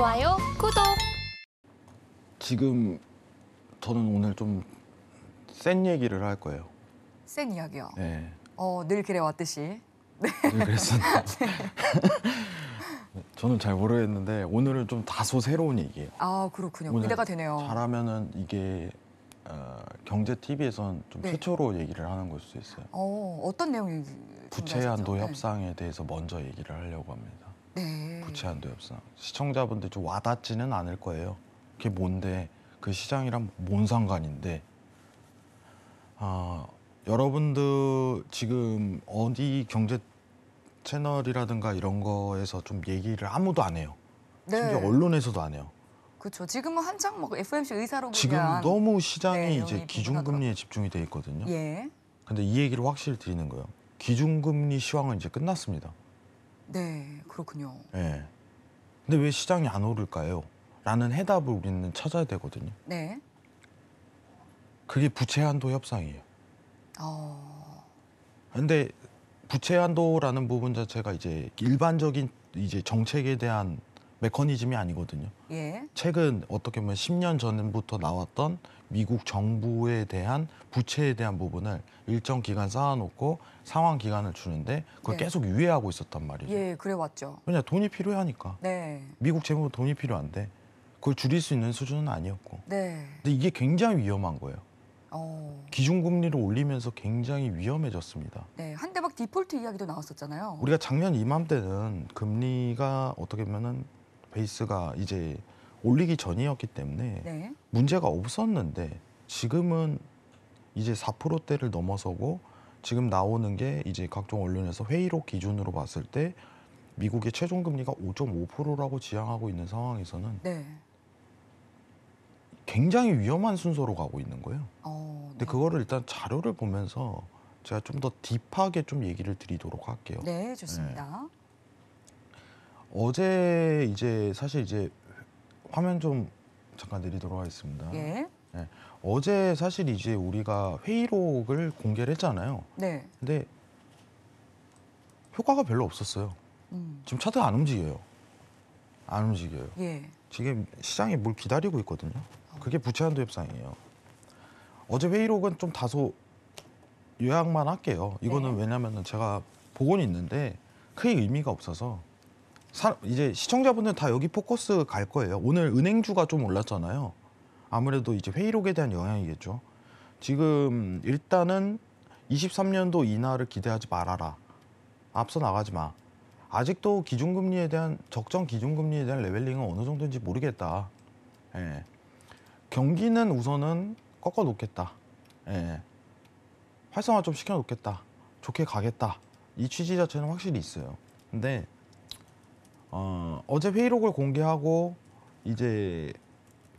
좋아요, 구독. 지금 저는 오늘 좀 센 얘기를 할 거예요. 센 이야기요. 네. 어, 늘 그래왔듯이. 네. 늘 그랬었나요? 네. 저는 잘 모르겠는데 오늘은 좀 다소 새로운 얘기예요. 아, 그렇군요. 기대가 되네요. 잘하면은 이게 어, 경제 TV에선 좀 네. 최초로 얘기를 하는 걸 수도 있어요. 어, 어떤 내용이 부채 한도 네. 협상에 대해서 먼저 얘기를 하려고 합니다. 네. 부채한도 협상 시청자분들 좀 와닿지는 않을 거예요. 그게 뭔데 그 시장이랑 뭔 상관인데 아 여러분들 지금 어디 경제 채널이라든가 이런 거에서 좀 얘기를 아무도 안 해요. 네. 심지어 언론에서도 안 해요. 그렇죠. 지금은 한창 막 뭐 FMC 의사로 지금 너무 시장이 네, 이제 기준금리에 집중이 돼 있거든요. 예. 근데 이 얘기를 확실히 드리는 거예요. 기준금리 시황은 이제 끝났습니다. 네, 그렇군요. 예. 근데 왜 시장이 안 오를까요? 라는 해답을 우리는 찾아야 되거든요. 네. 그게 부채 한도 협상이에요. 어. 근데 부채 한도라는 부분 자체가 이제 일반적인 이제 정책에 대한 메커니즘이 아니거든요. 예. 최근 어떻게 보면 10년 전부터 나왔던 미국 정부에 대한 부채에 대한 부분을 일정 기간 쌓아놓고 상환 기간을 주는데 그걸 네. 계속 유예하고 있었단 말이죠. 예, 그래 왔죠. 왜냐 돈이 필요하니까. 네. 미국 재무 돈이 필요한데 그걸 줄일 수 있는 수준은 아니었고. 네. 근데 이게 굉장히 위험한 거예요. 어... 기준금리를 올리면서 굉장히 위험해졌습니다. 네, 한때 막 디폴트 이야기도 나왔었잖아요. 우리가 작년 이맘때는 금리가 어떻게 보면은 베이스가 이제 올리기 전이었기 때문에 네. 문제가 없었는데 지금은 이제 4%대를 넘어서고 지금 나오는 게 이제 각종 언론에서 회의록 기준으로 봤을 때 미국의 최종 금리가 5.5%라고 지향하고 있는 상황에서는 네. 굉장히 위험한 순서로 가고 있는 거예요. 어, 네. 근데 그거를 일단 자료를 보면서 제가 좀 더 딥하게 좀 얘기를 드리도록 할게요. 네, 좋습니다. 네. 어제 이제 사실 이제 화면 좀 잠깐 내리도록 하겠습니다. 예. 네. 어제 사실 이제 우리가 회의록을 공개를 했잖아요. 네. 근데 효과가 별로 없었어요. 음. 지금 차트안 움직여요. 안 움직여요. 예. 지금 시장이 뭘 기다리고 있거든요. 어. 그게 부채한도 협상이에요. 어제 회의록은 좀 다소 요약만 할게요. 이거는 네. 왜냐면은 제가 보고는 있는데 크게 의미가 없어서 사, 이제 시청자분들 다 여기 포커스 갈 거예요. 오늘 은행주가 좀 올랐잖아요. 아무래도 이제 회의록에 대한 영향이겠죠. 지금 일단은 23년도 인하를 기대하지 말아라. 앞서 나가지 마. 아직도 기준금리에 대한 적정 기준금리에 대한 레벨링은 어느 정도인지 모르겠다. 예. 경기는 우선은 꺾어 놓겠다. 예. 활성화 좀 시켜 놓겠다. 좋게 가겠다. 이 취지 자체는 확실히 있어요. 근데 어, 어제 회의록을 공개하고 이제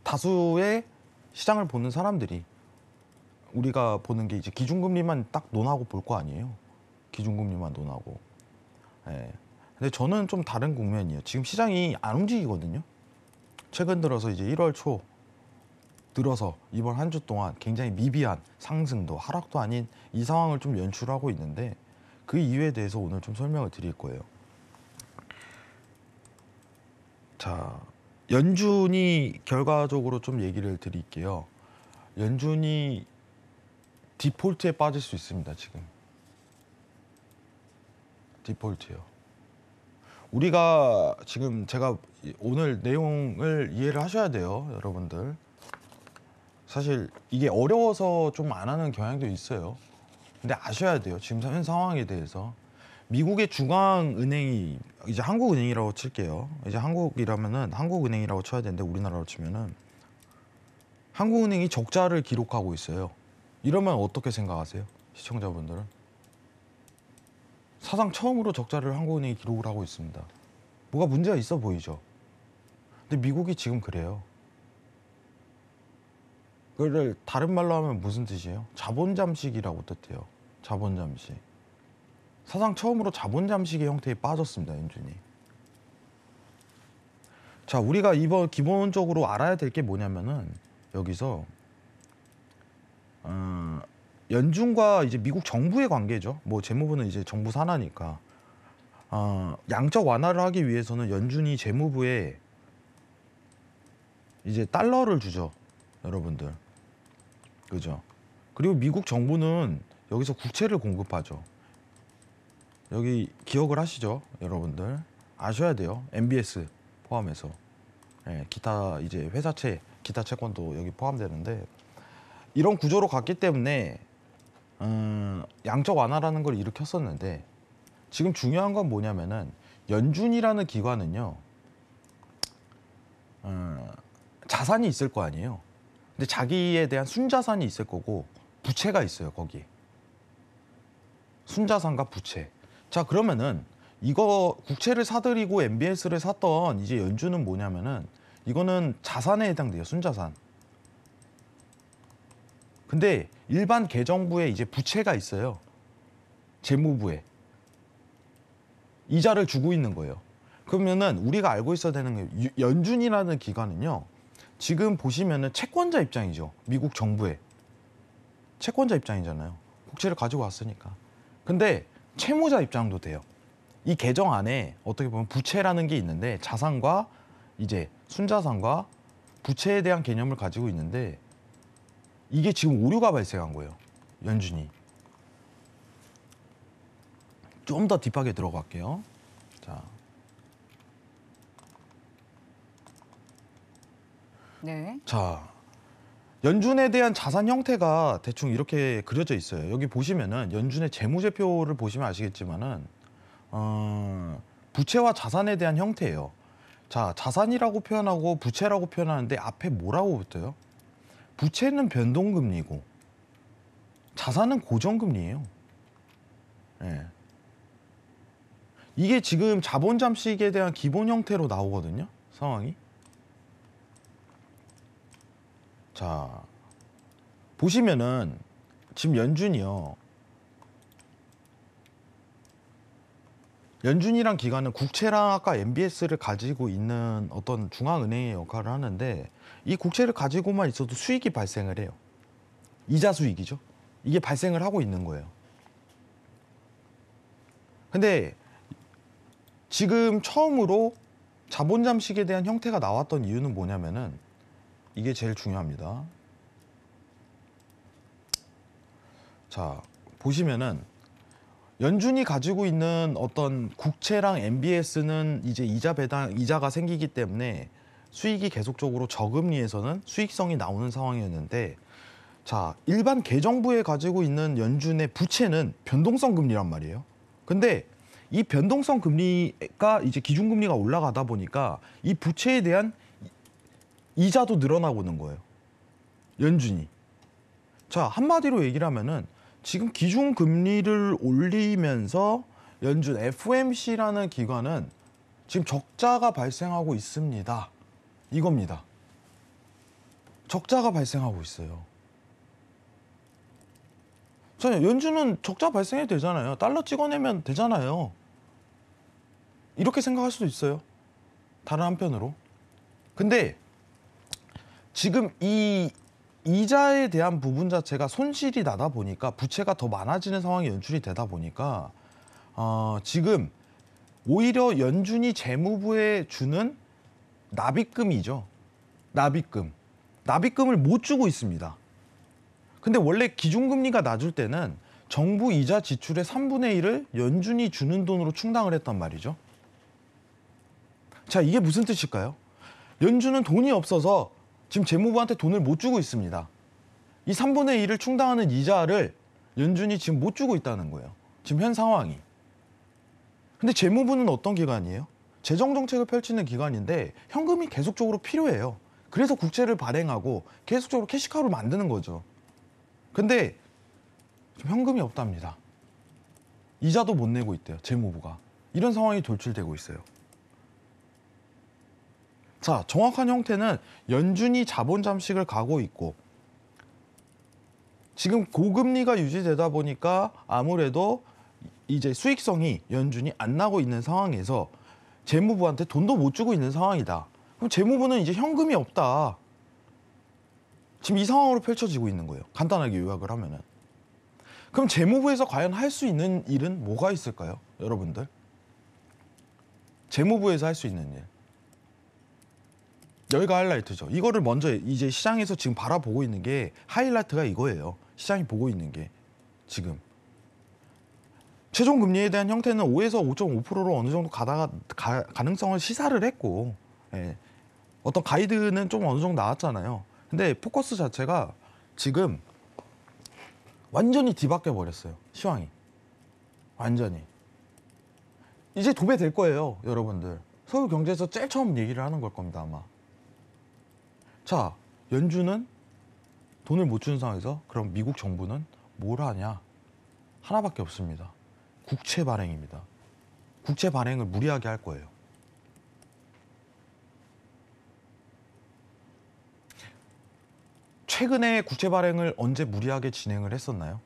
다수의 시장을 보는 사람들이 우리가 보는 게 이제 기준금리만 딱 논하고 볼 거 아니에요. 기준금리만 논하고. 예. 근데 저는 좀 다른 국면이에요. 지금 시장이 안 움직이거든요. 최근 들어서 이제 1월 초 들어서 이번 한 주 동안 굉장히 미비한 상승도 하락도 아닌 이 상황을 좀 연출하고 있는데 그 이유에 대해서 오늘 좀 설명을 드릴 거예요. 자, 연준이 결과적으로 좀 얘기를 드릴게요. 연준이 디폴트에 빠질 수 있습니다, 지금. 디폴트요. 우리가 지금 제가 오늘 내용을 이해를 하셔야 돼요, 여러분들. 사실 이게 어려워서 좀 안 하는 경향도 있어요. 근데 아셔야 돼요. 지금 현 상황에 대해서. 미국의 중앙은행이 이제 한국은행이라고 칠게요. 이제 한국이라면은 한국은행이라고 쳐야 되는데 우리나라로 치면은 한국은행이 적자를 기록하고 있어요. 이러면 어떻게 생각하세요? 시청자분들은? 사상 처음으로 적자를 한국은행이 기록을 하고 있습니다. 뭐가 문제가 있어 보이죠? 근데 미국이 지금 그래요. 그걸 다른 말로 하면 무슨 뜻이에요? 자본 잠식이라고 뜻해요. 자본 잠식. 사상 처음으로 자본 잠식의 형태에 빠졌습니다, 연준이. 자, 우리가 이번 기본적으로 알아야 될 게 뭐냐면은 여기서 어, 연준과 이제 미국 정부의 관계죠. 뭐 재무부는 이제 정부 산하니까 어, 양적 완화를 하기 위해서는 연준이 재무부에 이제 달러를 주죠, 여러분들. 그죠? 그리고 미국 정부는 여기서 국채를 공급하죠. 여기 기억을 하시죠, 여러분들. 아셔야 돼요. MBS 포함해서 예, 기타 이제 회사채 기타 채권도 여기 포함되는데 이런 구조로 갔기 때문에 음, 양적 완화라는 걸 일으켰었는데 지금 중요한 건 뭐냐면은 연준이라는 기관은요 음, 자산이 있을 거 아니에요. 근데 자기에 대한 순자산이 있을 거고 부채가 있어요 거기에 순자산과 부채. 자 그러면은 이거 국채를 사들이고 MBS를 샀던 이제 연준은 뭐냐면은 이거는 자산에 해당돼요 순자산 근데 일반 개정부에 이제 부채가 있어요 재무부에 이자를 주고 있는 거예요 그러면은 우리가 알고 있어야 되는 게 연준이라는 기관은요 지금 보시면은 채권자 입장이죠 미국 정부에 채권자 입장이잖아요 국채를 가지고 왔으니까 근데 채무자 입장도 돼요. 이 계정 안에 어떻게 보면 부채라는 게 있는데 자산과 이제 순자산과 부채에 대한 개념을 가지고 있는데 이게 지금 오류가 발생한 거예요. 연준이. 좀 더 딥하게 들어갈게요. 자. 네. 자, 연준에 대한 자산 형태가 대충 이렇게 그려져 있어요. 여기 보시면은 연준의 재무제표를 보시면 아시겠지만은 어, 부채와 자산에 대한 형태예요. 자, 자산이라고 표현하고 부채라고 표현하는데 앞에 뭐라고 붙어요? 부채는 변동금리고 자산은 고정금리예요. 예. 이게 지금 자본 잠식에 대한 기본 형태로 나오거든요. 상황이. 자 보시면은 지금 연준이요. 연준이란 기관은 국채랑 아까 MBS를 가지고 있는 어떤 중앙은행의 역할을 하는데 이 국채를 가지고만 있어도 수익이 발생을 해요. 이자 수익이죠. 이게 발생을 하고 있는 거예요. 근데 지금 처음으로 자본 잠식에 대한 형태가 나왔던 이유는 뭐냐면은 이게 제일 중요합니다. 자, 보시면은 연준이 가지고 있는 어떤 국채랑 MBS는 이제 이자 배당 이자가 생기기 때문에 수익이 계속적으로 저금리에서는 수익성이 나오는 상황이었는데 자, 일반 개정부에 가지고 있는 연준의 부채는 변동성 금리란 말이에요. 근데 이 변동성 금리가 이제 기준금리가 올라가다 보니까 이 부채에 대한 이자도 늘어나고 있는 거예요. 연준이. 자, 한마디로 얘기를 하면은 지금 기준 금리를 올리면서 연준 FMC라는 기관은 지금 적자가 발생하고 있습니다. 이겁니다. 적자가 발생하고 있어요. 자, 연준은 적자 발생해도 되잖아요. 달러 찍어내면 되잖아요. 이렇게 생각할 수도 있어요. 다른 한편으로. 근데 지금 이 이자에 대한 부분 자체가 손실이 나다 보니까 부채가 더 많아지는 상황이 연출이 되다 보니까 어, 지금 오히려 연준이 재무부에 주는 납입금이죠. 납입금. 납입금을 못 주고 있습니다. 근데 원래 기준금리가 낮을 때는 정부 이자 지출의 3분의 1을 연준이 주는 돈으로 충당을 했단 말이죠. 자, 이게 무슨 뜻일까요? 연준은 돈이 없어서 지금 재무부한테 돈을 못 주고 있습니다. 이 3분의 1을 충당하는 이자를 연준이 지금 못 주고 있다는 거예요. 지금 현 상황이. 근데 재무부는 어떤 기관이에요? 재정 정책을 펼치는 기관인데 현금이 계속적으로 필요해요. 그래서 국채를 발행하고 계속적으로 캐시카우를 만드는 거죠. 근데 지금 현금이 없답니다. 이자도 못 내고 있대요. 재무부가. 이런 상황이 돌출되고 있어요. 자, 정확한 형태는 연준이 자본 잠식을 가고 있고 지금 고금리가 유지되다 보니까 아무래도 이제 수익성이 연준이 안 나고 있는 상황에서 재무부한테 돈도 못 주고 있는 상황이다. 그럼 재무부는 이제 현금이 없다. 지금 이 상황으로 펼쳐지고 있는 거예요. 간단하게 요약을 하면은. 그럼 재무부에서 과연 할 수 있는 일은 뭐가 있을까요? 여러분들. 재무부에서 할 수 있는 일. 여기가 하이라이트죠. 이거를 먼저 이제 시장에서 지금 바라보고 있는 게 하이라이트가 이거예요. 시장이 보고 있는 게 지금 최종 금리에 대한 형태는 5에서 5.5%로 어느 정도 가다가 가, 가능성을 시사를 했고 예. 어떤 가이드는 좀 어느 정도 나왔잖아요. 근데 포커스 자체가 지금 완전히 뒤바뀌어 버렸어요. 시황이 완전히 이제 도배 될 거예요, 여러분들. 서울 경제에서 제일 처음 얘기를 하는 걸 겁니다, 아마. 자, 연준은 돈을 못 주는 상황에서 그럼 미국 정부는 뭘 하냐? 하나밖에 없습니다. 국채 발행입니다. 국채 발행을 무리하게 할 거예요. 최근에 국채 발행을 언제 무리하게 진행을 했었나요?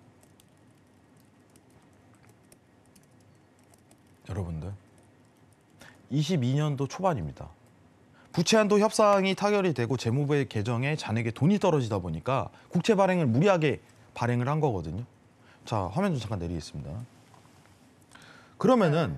여러분들, 22년도 초반입니다. 부채 한도 협상이 타결이 되고 재무부의 계정에 잔액의 돈이 떨어지다 보니까 국채 발행을 무리하게 발행을 한 거거든요. 자, 화면 좀 잠깐 내리겠습니다. 그러면은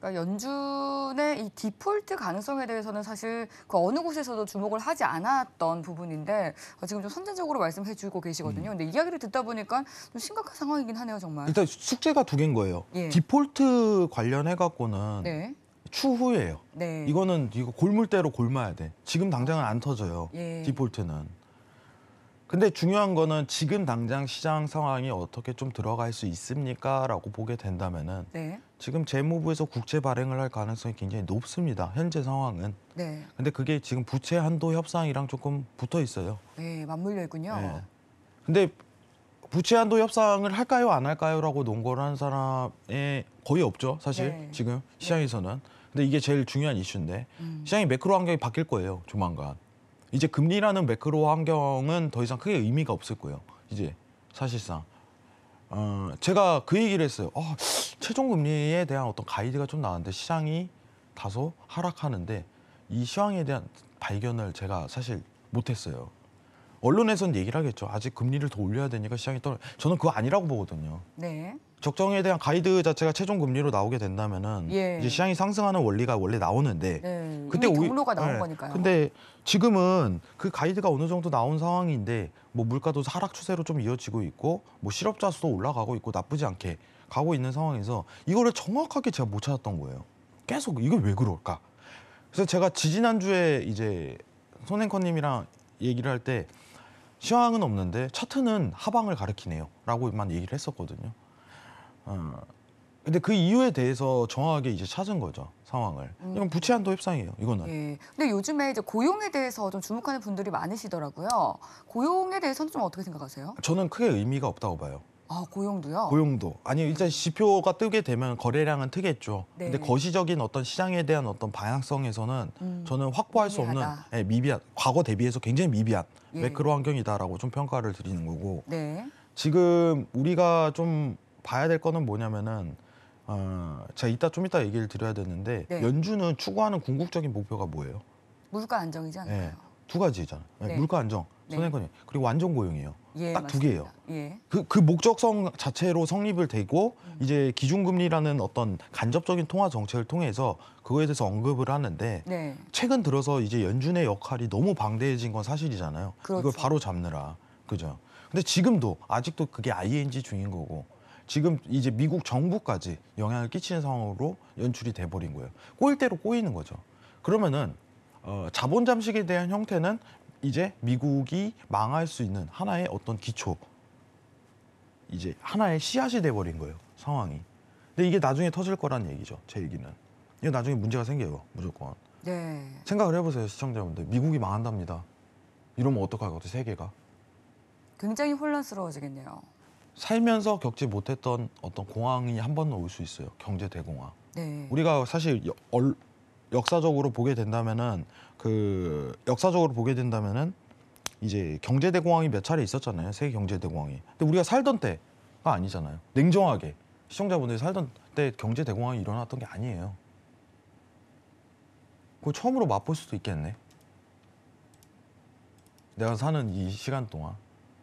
그러니까 연준의 이 디폴트 가능성에 대해서는 사실 그 어느 곳에서도 주목을 하지 않았던 부분인데 어, 지금 좀 선제적으로 말씀해 주고 계시거든요. 음. 근데 이야기를 듣다 보니까 좀 심각한 상황이긴 하네요, 정말. 일단 숙제가 두 개인 거예요. 예. 디폴트 관련해 갖고는 네. 추후예요. 네. 이거는 이거 골물대로 골마야 돼. 지금 당장은 안 터져요. 예. 디폴트는. 근데 중요한 거는 지금 당장 시장 상황이 어떻게 좀 들어갈 수 있습니까라고 보게 된다면은 네. 지금 재무부에서 국채 발행을 할 가능성이 굉장히 높습니다. 현재 상황은. 네. 근데 그게 지금 부채 한도 협상이랑 조금 붙어 있어요. 네, 맞물려 있군요. 네. 근데 부채 한도 협상을 할까요 안 할까요라고 논거를 한 사람이 거의 없죠 사실 네. 지금 네. 시장에서는. 근데 이게 제일 중요한 이슈인데 음. 시장이 매크로 환경이 바뀔 거예요 조만간. 이제 금리라는 매크로 환경은 더 이상 크게 의미가 없을 거예요. 이제 사실상. 어, 제가 그 얘기를 했어요. 어, 최종 금리에 대한 어떤 가이드가 좀 나왔는데 시장이 다소 하락하는데 이 시황에 대한 발견을 제가 사실 못했어요. 언론에서는 얘기를 하겠죠. 아직 금리를 더 올려야 되니까 시장이 떨어. 저는 그거 아니라고 보거든요. 네. 적정에 대한 가이드 자체가 최종 금리로 나오게 된다면은 예. 이제 시장이 상승하는 원리가 원래 나오는데 네, 그때 이미 경로가 나온 네, 거니까요. 근데 지금은 그 가이드가 어느 정도 나온 상황인데 뭐 물가도 하락 추세로 좀 이어지고 있고 뭐 실업자 수도 올라가고 있고 나쁘지 않게 가고 있는 상황에서 이거를 정확하게 제가 못 찾았던 거예요. 계속 이게 왜 그럴까? 그래서 제가 지지난주에 이제 손앵커님이랑 얘기를 할 때 시황은 없는데 차트는 하방을 가리키네요 라고만 얘기를 했었거든요. 어. 근데 그 이유에 대해서 정확하게 이제 찾은 거죠 상황을. 음. 이건 부채한도 협상이에요. 이거는. 예. 근데 요즘에 이제 고용에 대해서 좀 주목하는 분들이 많으시더라고요. 고용에 대해서는 좀 어떻게 생각하세요? 저는 크게 의미가 없다고 봐요. 아 고용도요? 고용도 아니 일단 지표가 뜨게 되면 거래량은 뜨겠죠 네. 근데 거시적인 어떤 시장에 대한 어떤 방향성에서는 음, 저는 확보할 미미하다. 수 없는 예, 미비한 과거 대비해서 굉장히 미비한 예. 매크로 환경이다라고 좀 평가를 드리는 거고 네. 지금 우리가 좀 봐야 될 거는 뭐냐면은 어, 제가 이따 좀 이따 얘기를 드려야 되는데 네. 연준은 추구하는 궁극적인 목표가 뭐예요? 물가 안정이지 예, 않요 네, 두 가지잖아요. 예, 네. 물가 안정, 선행권이 네. 그리고 완전 고용이에요. 예, 딱두 개예요. 예. 그, 그 목적성 자체로 성립을 되고 음. 이제 기준금리라는 어떤 간접적인 통화 정책을 통해서 그거에 대해서 언급을 하는데 네. 최근 들어서 이제 연준의 역할이 너무 방대해진 건 사실이잖아요. 그렇죠. 이걸 바로 잡느라 그죠. 근데 지금도 아직도 그게 ING 중인 거고 지금 이제 미국 정부까지 영향을 끼치는 상황으로 연출이 돼버린 거예요. 꼴대로 꼬이는 거죠. 그러면은 어, 자본 잠식에 대한 형태는 이제 미국이 망할 수 있는 하나의 어떤 기초, 이제 하나의 씨앗이 돼버린 거예요. 상황이. 근데 이게 나중에 터질 거란 얘기죠. 제 얘기는. 이거 나중에 문제가 생겨요. 무조건. 네. 생각을 해보세요, 시청자분들. 미국이 망한답니다. 이러면 어떡할 것 같아요, 세계가. 굉장히 혼란스러워지겠네요. 살면서 겪지 못했던 어떤 공황이 한 번은 올 수 있어요. 경제 대공황. 네. 우리가 사실 여, 얼, 역사적으로 보게 된다면은 그 역사적으로 보게 된다면은 이제 경제 대공황이 몇 차례 있었잖아요. 세계 경제 대공황이. 근데 우리가 살던 때가 아니잖아요. 냉정하게 시청자분들이 살던 때 경제 대공황이 일어났던 게 아니에요. 그걸 처음으로 맛볼 수도 있겠네. 내가 사는 이 시간 동안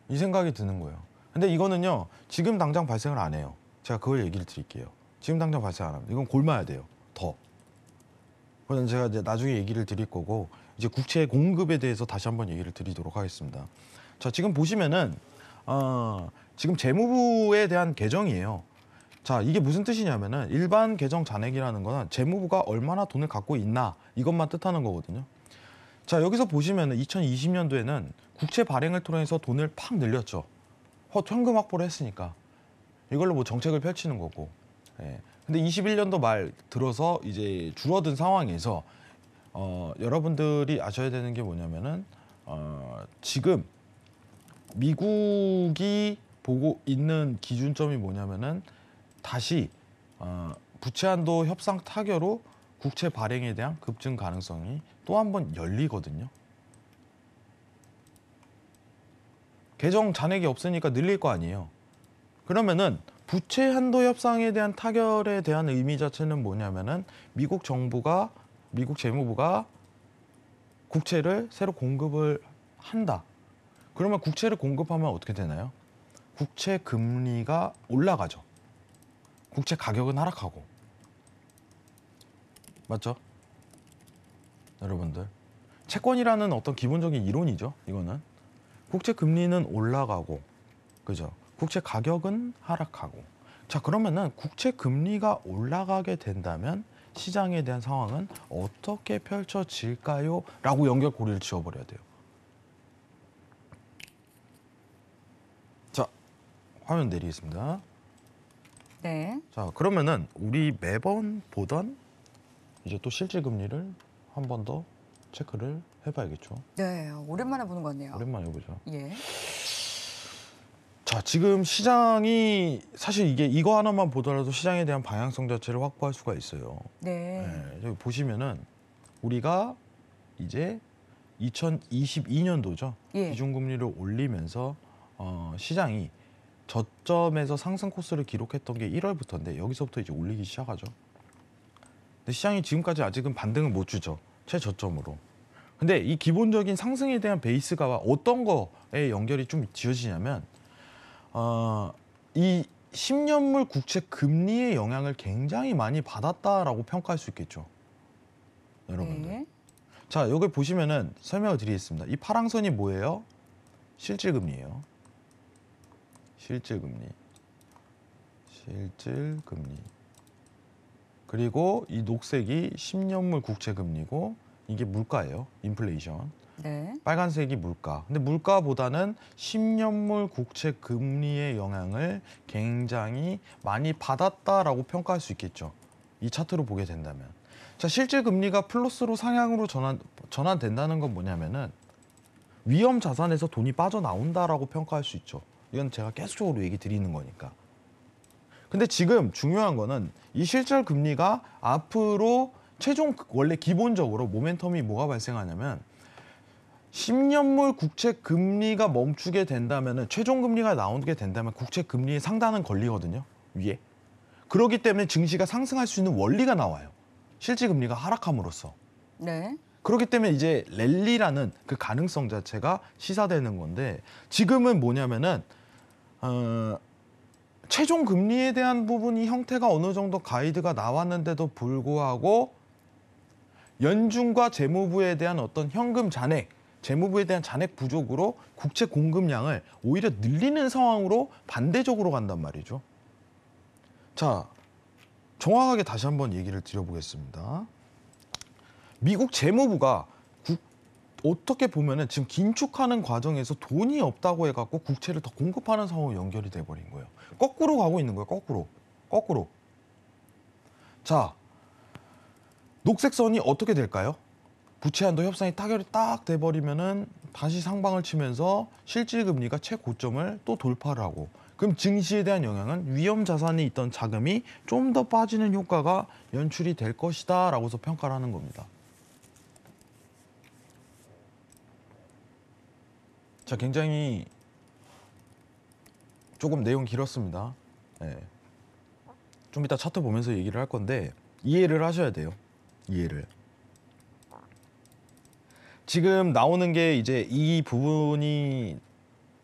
이 생각이 드는 거예요. 근데 이거는요 지금 당장 발생을 안 해요. 제가 그걸 얘기를 드릴게요. 지금 당장 발생 안 합니다. 이건 골마야 돼요. 더. 그건 제가 이제 나중에 얘기를 드릴 거고 이제 국채 공급에 대해서 다시 한번 얘기를 드리도록 하겠습니다. 자 지금 보시면은 어, 지금 재무부에 대한 계정이에요자 이게 무슨 뜻이냐면은 일반 계정 잔액이라는 거는 재무부가 얼마나 돈을 갖고 있나 이것만 뜻하는 거거든요. 자 여기서 보시면은 2020년도에는 국채 발행을 통해서 돈을 팍 늘렸죠. 어, 현금 확보를 했으니까 이걸로 뭐 정책을 펼치는 거고. 예. 근데 21년도 말 들어서 이제 줄어든 상황에서 어, 여러분들이 아셔야 되는 게 뭐냐면은 어, 지금 미국이 보고 있는 기준점이 뭐냐면은 다시 어, 부채 한도 협상 타결로 국채 발행에 대한 급증 가능성이 또 한 번 열리거든요. 개정 잔액이 없으니까 늘릴 거 아니에요. 그러면은 부채 한도 협상에 대한 타결에 대한 의미 자체는 뭐냐면은 미국 정부가 미국 재무부가 국채를 새로 공급을 한다. 그러면 국채를 공급하면 어떻게 되나요? 국채 금리가 올라가죠. 국채 가격은 하락하고. 맞죠? 여러분들. 채권이라는 어떤 기본적인 이론이죠. 이거는. 국채 금리는 올라가고 그죠? 국채 가격은 하락하고 자 그러면은 국채 금리가 올라가게 된다면 시장에 대한 상황은 어떻게 펼쳐질까요? 라고 연결 고리를 지워버려야 돼요. 자, 화면 내리겠습니다. 네. 자, 그러면은 우리 매번 보던 이제 또 실질 금리를 한 번 더 체크를 해봐야겠죠. 네, 오랜만에 보는 것 같네요. 오랜만에 보죠. 예. 자, 지금 시장이 사실 이게 이거 하나만 보더라도 시장에 대한 방향성 자체를 확보할 수가 있어요. 네. 네 예, 여기 보시면은 우리가 이제 2022년도죠. 예. 기준금리를 올리면서 어, 시장이 저점에서 상승 코스를 기록했던 게 1월부터인데 여기서부터 이제 올리기 시작하죠. 근데 시장이 지금까지 아직은 반등을 못 주죠. 최저점으로. 근데 이 기본적인 상승에 대한 베이스가 어떤 거에 연결이 좀 지어지냐면 어, 이 10년물 국채 금리의 영향을 굉장히 많이 받았다라고 평가할 수 있겠죠. 여러분들. 네. 자, 여기 보시면은 설명을 드리겠습니다. 이 파랑선이 뭐예요? 실질금리예요. 실질금리. 실질금리. 그리고 이 녹색이 10년물 국채 금리고 이게 물가예요. 인플레이션. 네. 빨간색이 물가. 근데 물가보다는 10년물 국채 금리의 영향을 굉장히 많이 받았다라고 평가할 수 있겠죠. 이 차트로 보게 된다면. 자, 실제 금리가 플러스로 상향으로 전환 전환된다는 건 뭐냐면은 위험 자산에서 돈이 빠져나온다라고 평가할 수 있죠. 이건 제가 계속적으로 얘기 드리는 거니까. 근데 지금 중요한 거는 이 실질 금리가 앞으로 최종 그 원래 기본적으로 모멘텀이 뭐가 발생하냐면 10년물 국채 금리가 멈추게 된다면 최종 금리가 나오게 된다면 국채 금리의 상단은 걸리거든요. 위에. 그러기 때문에 증시가 상승할 수 있는 원리가 나와요. 실질 금리가 하락함으로써. 네. 그렇기 때문에 이제 랠리라는 그 가능성 자체가 시사되는 건데 지금은 뭐냐면은 어, 최종 금리에 대한 부분이 형태가 어느 정도 가이드가 나왔는데도 불구하고 연준과 재무부에 대한 어떤 현금 잔액, 재무부에 대한 잔액 부족으로 국채 공급량을 오히려 늘리는 상황으로 반대적으로 간단 말이죠. 자, 정확하게 다시 한번 얘기를 드려보겠습니다. 미국 재무부가 국, 어떻게 보면은 지금 긴축하는 과정에서 돈이 없다고 해갖고 국채를 더 공급하는 상황으로 연결이 돼버린 거예요. 거꾸로 가고 있는 거예요. 거꾸로, 거꾸로. 자, 녹색선이 어떻게 될까요? 부채한도 협상이 타결이 딱 돼버리면은 다시 상방을 치면서 실질금리가 최고점을 또 돌파를 하고 그럼 증시에 대한 영향은 위험 자산이 있던 자금이 좀 더 빠지는 효과가 연출이 될 것이다 라고서 평가를 하는 겁니다. 자, 굉장히 조금 내용 길었습니다. 네. 좀 이따 차트 보면서 얘기를 할 건데 이해를 하셔야 돼요. 이해를. 지금 나오는 게 이제 이 부분이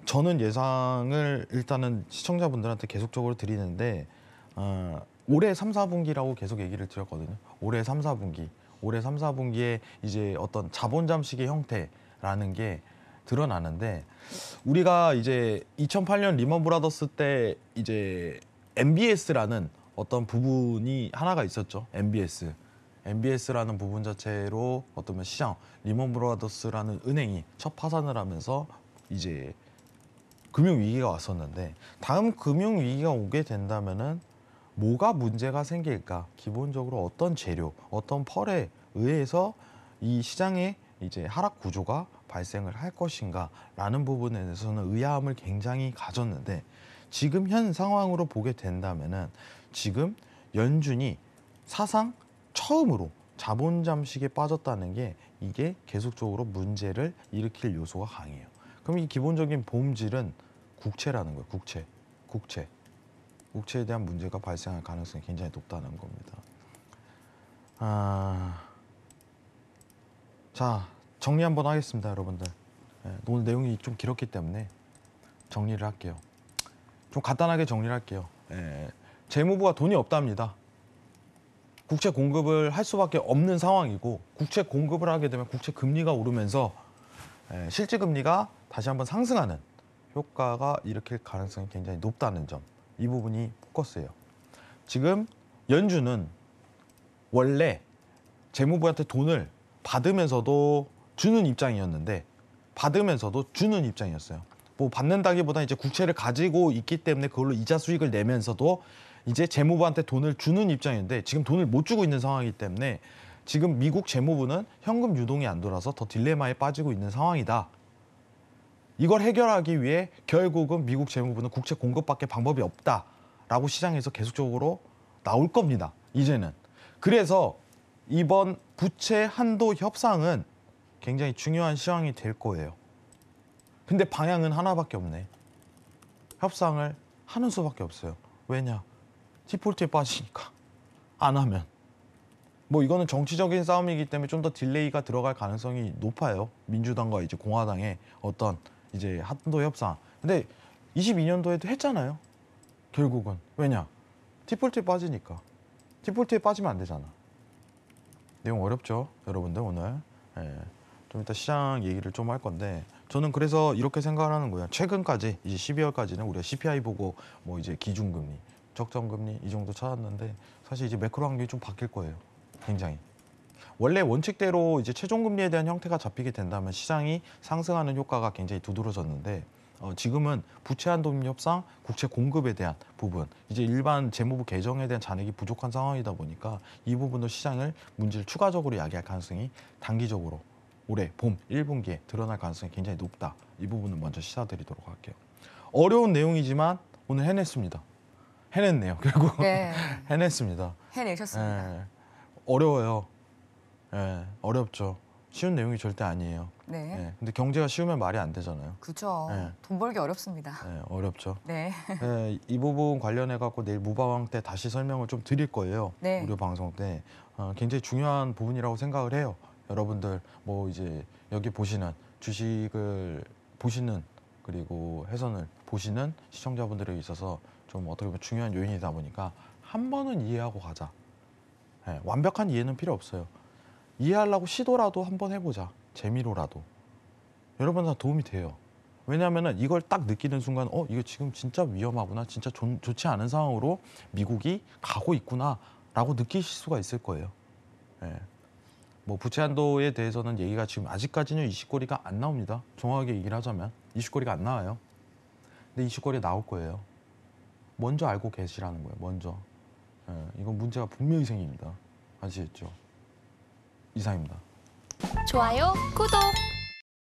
저는 예상을 일단은 시청자분들한테 계속적으로 드리는데 어, 올해 3, 4분기라고 계속 얘기를 드렸거든요. 올해 3, 4분기. 올해 3, 4분기에 이제 어떤 자본 잠식의 형태라는 게 드러나는데 우리가 이제 2008년 리먼 브라더스 때 이제 MBS라는 어떤 부분이 하나가 있었죠. MBS. MBS라는 부분 자체로 어떤 뭐 시장 리먼 브라더스라는 은행이 첫 파산을 하면서 이제 금융 위기가 왔었는데 다음 금융 위기가 오게 된다면은 뭐가 문제가 생길까? 기본적으로 어떤 재료, 어떤 펄에 의해서 이 시장의 이제 하락 구조가 발생을 할 것인가라는 부분에 대해서는 의아함을 굉장히 가졌는데 지금 현 상황으로 보게 된다면은 지금 연준이 사상 처음으로 자본 잠식에 빠졌다는 게 이게 계속적으로 문제를 일으킬 요소가 강해요. 그럼 이 기본적인 본질은 국채라는 거예요. 국채, 국채, 국채에 대한 문제가 발생할 가능성이 굉장히 높다는 겁니다. 아, 자 정리 한번 하겠습니다, 여러분들. 네, 오늘 내용이 좀 길었기 때문에 정리를 할게요. 좀 간단하게 정리 할게요. 네, 재무부가 돈이 없답니다. 국채 공급을 할 수밖에 없는 상황이고 국채 공급을 하게 되면 국채 금리가 오르면서 예, 실제 금리가 다시 한번 상승하는 효과가 일으킬 가능성이 굉장히 높다는 점. 이 부분이 포커스예요. 지금 연준은 원래 재무부한테 돈을 받으면서도 주는 입장이었는데 받으면서도 주는 입장이었어요. 뭐 받는다기보다 이제 국채를 가지고 있기 때문에 그걸로 이자 수익을 내면서도 이제 재무부한테 돈을 주는 입장인데 지금 돈을 못 주고 있는 상황이기 때문에 지금 미국 재무부는 현금 유동이 안 돌아서 더 딜레마에 빠지고 있는 상황이다. 이걸 해결하기 위해 결국은 미국 재무부는 국채 공급밖에 방법이 없다라고 시장에서 계속적으로 나올 겁니다. 이제는. 그래서 이번 부채 한도 협상은 굉장히 중요한 시황이 될 거예요. 근데 방향은 하나밖에 없네. 협상을 하는 수밖에 없어요. 왜냐? 디폴트에 빠지니까 안 하면 뭐 이거는 정치적인 싸움이기 때문에 좀 더 딜레이가 들어갈 가능성이 높아요 민주당과 이제 공화당의 어떤 이제 합도 협상 근데 22년도에도 했잖아요 결국은 왜냐 디폴트에 빠지니까 디폴트에 빠지면 안 되잖아 내용 어렵죠 여러분들 오늘 예. 좀 이따 시장 얘기를 좀 할 건데 저는 그래서 이렇게 생각을 하는 거예요 최근까지 이제 12월까지는 우리가 CPI 보고 뭐 이제 기준금리 적정금리 이 정도 찾았는데 사실 이제 매크로 환경이 좀 바뀔 거예요. 굉장히. 원래 원칙대로 이제 최종금리에 대한 형태가 잡히게 된다면 시장이 상승하는 효과가 굉장히 두드러졌는데 어, 지금은 부채 한도금 협상, 국채 공급에 대한 부분, 이제 일반 재무부 개정에 대한 잔액이 부족한 상황이다 보니까 이 부분도 시장을 문제를 추가적으로 야기할 가능성이 단기적으로 올해 봄 1분기에 드러날 가능성이 굉장히 높다. 이 부분은 먼저 시사드리도록 할게요. 어려운 내용이지만 오늘 해냈습니다. 해냈네요. 결국 네. 해냈습니다. 해내셨습니다. 네. 어려워요. 네, 어렵죠. 쉬운 내용이 절대 아니에요. 네. 네. 근데 경제가 쉬우면 말이 안 되잖아요. 그렇죠. 네. 돈 벌기 어렵습니다. 네, 어렵죠. 네. 네, 이 부분 관련해 갖고 내일 무바왕 때 다시 설명을 좀 드릴 거예요. 네. 무료 방송 때 어, 굉장히 중요한 부분이라고 생각을 해요. 여러분들 뭐 이제 여기 보시는 주식을 보시는 그리고 해선을 보시는 시청자분들에 있어서 좀 어떻게 보면 중요한 요인이다 보니까 한 번은 이해하고 가자. 네, 완벽한 이해는 필요 없어요. 이해하려고 시도라도 한 번 해보자. 재미로라도. 여러분한테 도움이 돼요. 왜냐하면 이걸 딱 느끼는 순간 어 이거 지금 진짜 위험하구나 진짜 좋, 좋지 않은 상황으로 미국이 가고 있구나라고 느끼실 수가 있을 거예요. 예. 뭐 부채한도에 대해서는 얘기가 지금 아직까지는 이슈거리가 안 나옵니다. 정확하게 얘기를 하자면 이슈거리가 안 나와요. 근데 이슈거리 나올 거예요. 먼저 알고 계시라는 거예요. 먼저. 예, 이건 문제가 분명히 생깁니다. 아시겠죠? 이상입니다. 좋아요, 구독!